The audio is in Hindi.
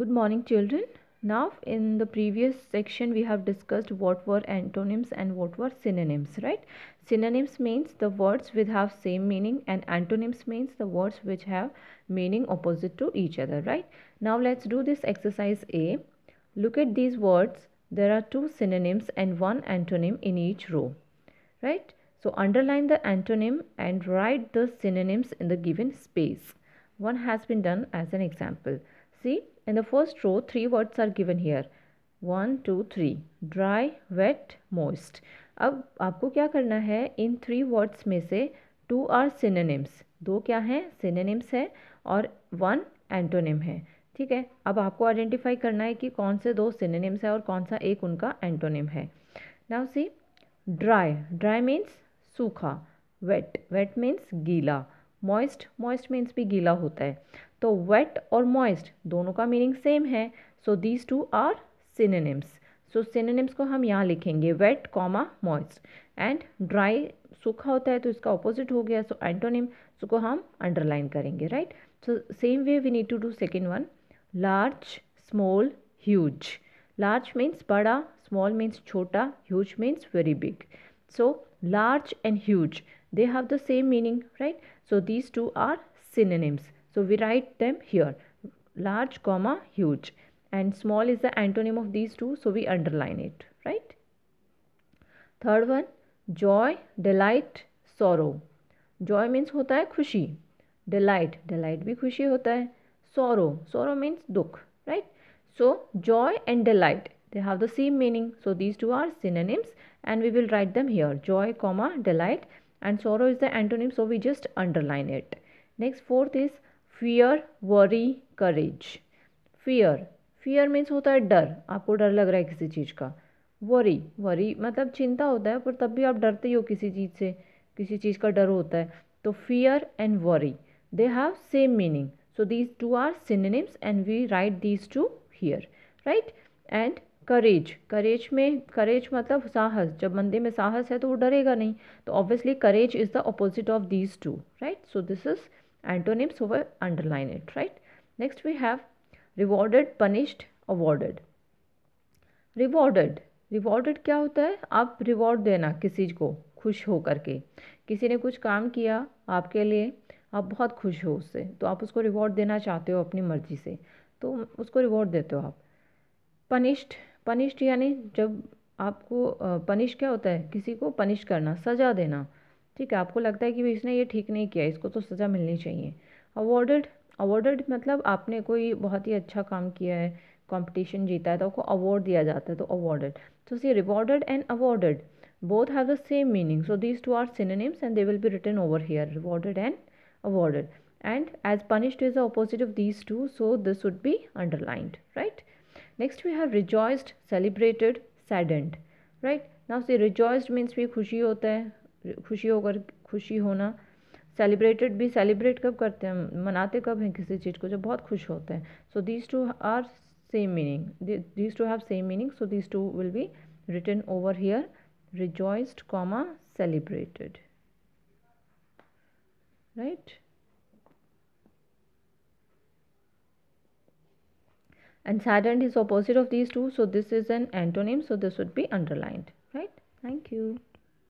Good morning children. Now in the previous section we have discussed what were antonyms and what were synonyms, right? Synonyms means the words which have same meaning and antonyms means the words which have meaning opposite to each other, right? Now let's do this exercise A. Look at these words. There are two synonyms and one antonym in each row, right? So underline the antonym and write the synonyms in the given space. One has been done as an example. See, in the first row, three words are given here. One two three dry wet moist अब आपको क्या करना है इन थ्री वर्ड्स में से टू आर सिनोनिम्स दो क्या हैं सिनोनिम्स है और वन एंटोनिम है ठीक है अब आपको आइडेंटिफाई करना है कि कौन से दो सिनोनिम्स हैं और कौन सा एक उनका एंटोनिम है now see dry dry means सूखा वेट वेट मीन्स गीला मॉइस्ट मॉइस्ट मीन्स भी गीला होता है तो वेट और मॉइस्ट दोनों का मीनिंग सेम है so these two are synonyms so synonyms को हम यहाँ लिखेंगे wet comma moist and dry सूखा होता है तो इसका ऑपोजिट हो गया सो एंटोनिम उसको हम अंडरलाइन करेंगे right so same way we need to do second one large small huge large means बड़ा स्मॉल मीन्स छोटा huge means very big so large and huge they have the same meaning right so these two are synonyms so we write them here large comma huge and small is the antonym of these two so we underline it right third one joy delight sorrow joy means hota hai khushi delight delight bhi khushi hota hai sorrow sorrow means dukh right so joy and delight they have the same meaning so these two are synonyms and we will write them here joy comma delight and sorrow is the antonym so we just underline it next fourth is fear worry courage fear fear means होता है डर आपको डर लग रहा है किसी चीज़ का वरी वरी मतलब चिंता होता है पर तब भी आप डरते ही हो किसी चीज़ से किसी चीज़ का डर होता है तो fear and worry they have same meaning so these two are synonyms and we write these two here right and courage courage में करेज मतलब साहस जब बंदे में साहस है तो वो डरेगा नहीं तो obviously courage is the opposite of these two right so this is antonym so we underline it right next we have rewarded punished awarded rewarded rewarded क्या होता है आप रिवॉर्ड देना किसी को खुश हो करके किसी ने कुछ काम किया आपके लिए आप बहुत खुश हो उससे तो आप उसको रिवॉर्ड देना चाहते हो अपनी मर्जी से तो उसको रिवॉर्ड देते हो आप पनिश्ड पनिश्ड यानी जब आपको पनिश क्या होता है किसी को पनिश करना सज़ा देना ठीक है आपको लगता है कि इसने ये ठीक नहीं किया इसको तो सज़ा मिलनी चाहिए अवॉर्डेड अवॉर्डेड मतलब आपने कोई बहुत ही अच्छा काम किया है कंपटीशन जीता है तो आपको अवार्ड दिया जाता है तो अवॉर्डेड तो see rewarded and awarded both have the same meaning so these two are synonyms and they will be written over here rewarded and awarded and as punished is the opposite of these two so this would be underlined right next we have rejoiced celebrated saddened right now see rejoiced means भी खुशी होता है खुशी होकर खुशी होना सेलिब्रेटेड भी सेलिब्रेट कब करते हैं मनाते कब हैं किसी चीज़ को जब बहुत खुश होते हैं so these two are same meaning these two have same meaning so these two will be written over here rejoiced comma celebrated right and Saturn is opposite of these two so this is an antonym so this would be underlined right thank you